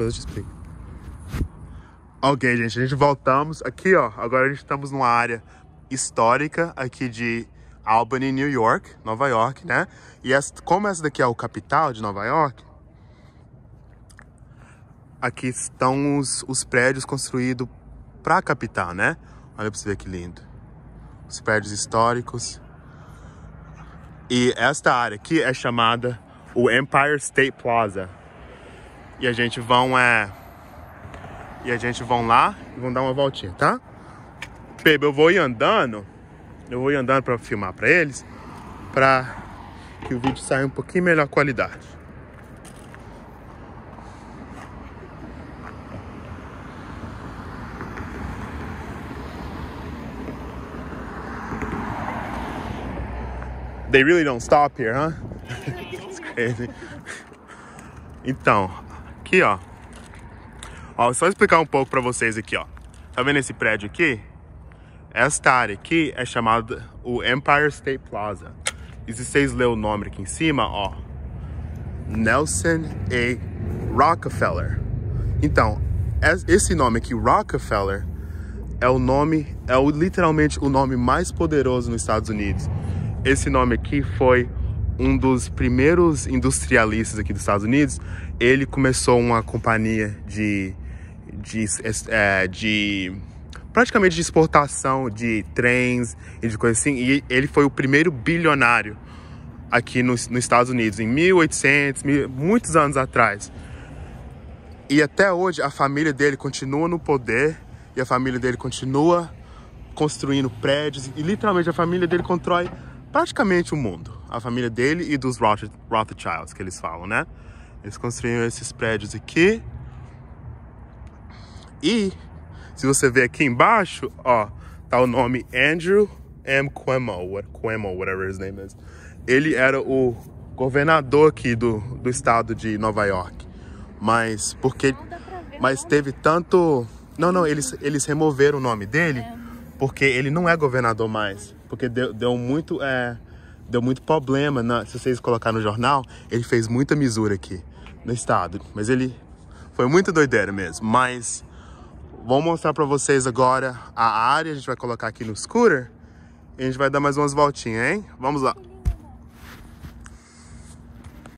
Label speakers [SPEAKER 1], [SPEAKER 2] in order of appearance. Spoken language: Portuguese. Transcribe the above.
[SPEAKER 1] depois eu te explico. Ok, gente, a gente voltamos. Aqui, ó, agora a gente estamos numa área histórica aqui de Albany, New York, Nova York, né? E essa, como essa daqui é o capital de Nova York, aqui estão os, os prédios construídos para a capital, né? Olha para você ver que lindo. Os prédios históricos. E esta área aqui é chamada o Empire State Plaza e a gente vão é e a gente vão lá e vão dar uma voltinha, tá? Baby, eu vou ir andando, eu vou ir andando para filmar para eles, para que o vídeo saia um pouquinho melhor qualidade. They really don't stop here, huh? It's crazy. Então, aqui, ó. Ó, só explicar um pouco para vocês aqui, ó. Tá vendo esse prédio aqui? Esta área aqui é chamada o Empire State Plaza. E se vocês lerem o nome aqui em cima, ó. Nelson A. Rockefeller. Então, esse nome aqui, Rockefeller, é o nome, é o, literalmente o nome mais poderoso nos Estados Unidos. Esse nome aqui foi um dos primeiros industrialistas aqui dos Estados Unidos, ele começou uma companhia de, de, é, de praticamente de exportação de trens e de coisas assim. E ele foi o primeiro bilionário aqui nos, nos Estados Unidos, em 1800, mil, muitos anos atrás. E até hoje a família dele continua no poder e a família dele continua construindo prédios e literalmente a família dele controla praticamente o mundo a família dele e dos Rothschilds, que eles falam, né? Eles construíram esses prédios aqui. E se você ver aqui embaixo, ó, tá o nome Andrew M. Cuomo, Cuomo whatever his name is. Ele era o governador aqui do, do estado de Nova York. Mas porque mas teve tanto Não, não, eles eles removeram o nome dele é. porque ele não é governador mais, porque deu, deu muito é, deu muito problema. Na, se vocês colocar no jornal, ele fez muita misura aqui no estado. Mas ele foi muito doideira mesmo. Mas vou mostrar para vocês agora a área. A gente vai colocar aqui no scooter. E a gente vai dar mais umas voltinhas, hein? Vamos lá.